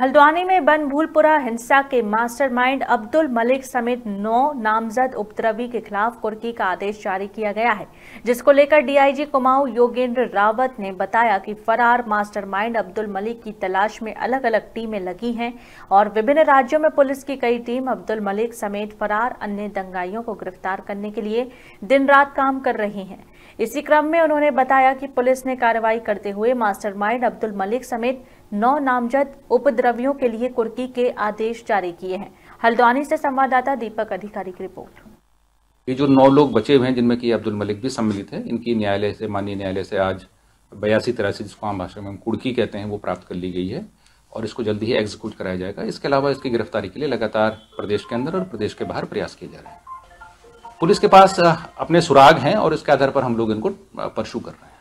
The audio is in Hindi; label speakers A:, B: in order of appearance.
A: हल्द्वानी में बन भूलपुरा हिंसा के मास्टरमाइंड अब्दुल मलिक समेत नौ नामजद उपद्रवी के खिलाफ कुर्की का आदेश जारी किया गया है जिसको लेकर डीआईजी कुमाऊं योगेंद्र रावत ने बताया कि फरार मास्टरमाइंड अब्दुल मलिक की तलाश में अलग अलग टीमें लगी हैं और विभिन्न राज्यों में पुलिस की कई टीम अब्दुल मलिक समेत फरार अन्य दंगाइयों को गिरफ्तार करने के लिए दिन रात काम कर रही है इसी क्रम में उन्होंने बताया कि पुलिस ने कार्रवाई करते हुए मास्टरमाइंड अब्दुल मलिक समेत नौ नामजद उपद्रवियों के लिए कुर्की के आदेश जारी किए हैं हल्द्वानी से संवाददाता दीपक अधिकारी की रिपोर्ट
B: ये जो नौ लोग बचे हुए हैं जिनमें की अब्दुल मलिक भी सम्मिलित है इनकी न्यायालय से माननीय न्यायालय से आज बयासी तिरासी जिसको आम भाषा में हम कुड़की कहते हैं वो प्राप्त कर ली गई है और इसको जल्दी ही एग्जीक्यूट कराया जाएगा इसके अलावा इसकी गिरफ्तारी के लिए लगातार प्रदेश के अंदर और प्रदेश के बाहर प्रयास किए जा रहे हैं पुलिस के पास अपने सुराग हैं और इसके आधार पर हम लोग इनको परसू कर रहे हैं